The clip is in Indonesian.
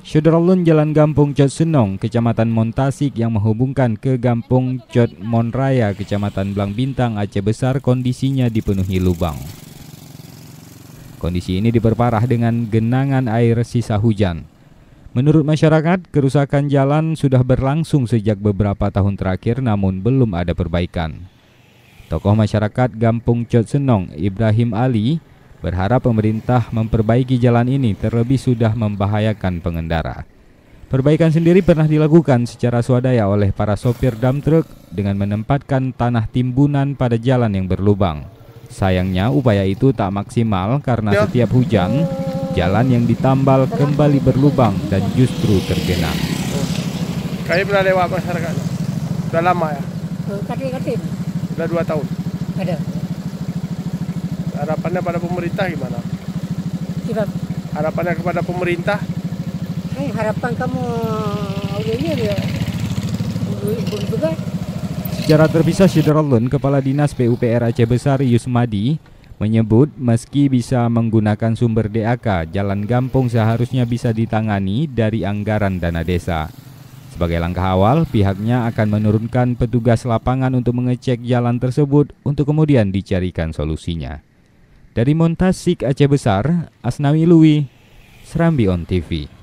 Syudralun Jalan Gampung Cot Senong, Kecamatan Montasik yang menghubungkan ke Gampung Cot Monraya, Kecamatan Blang Bintang, Aceh Besar kondisinya dipenuhi lubang. Kondisi ini diperparah dengan genangan air sisa hujan. Menurut masyarakat, kerusakan jalan sudah berlangsung sejak beberapa tahun terakhir namun belum ada perbaikan. Tokoh masyarakat Gampung Cot Senong, Ibrahim Ali, berharap pemerintah memperbaiki jalan ini terlebih sudah membahayakan pengendara. Perbaikan sendiri pernah dilakukan secara swadaya oleh para sopir dam truk dengan menempatkan tanah timbunan pada jalan yang berlubang. Sayangnya upaya itu tak maksimal karena ya. setiap hujan, jalan yang ditambal kembali berlubang dan justru tergenang. Kami pernah lewat masyarakat, sudah lama ya? Kati-kati. Eh, sudah dua tahun. Ada harapannya pada pemerintah gimana? Harapannya kepada pemerintah? Hey, eh, harapan kamu iya Secara terpisah Syederallun, Kepala Dinas PUPR Aceh Besar Yusmadi menyebut meski bisa menggunakan sumber DAK, jalan gampung seharusnya bisa ditangani dari anggaran dana desa. Sebagai langkah awal, pihaknya akan menurunkan petugas lapangan untuk mengecek jalan tersebut untuk kemudian dicarikan solusinya. Dari Montasik Aceh Besar, Asnawi Lui, Serambi On TV.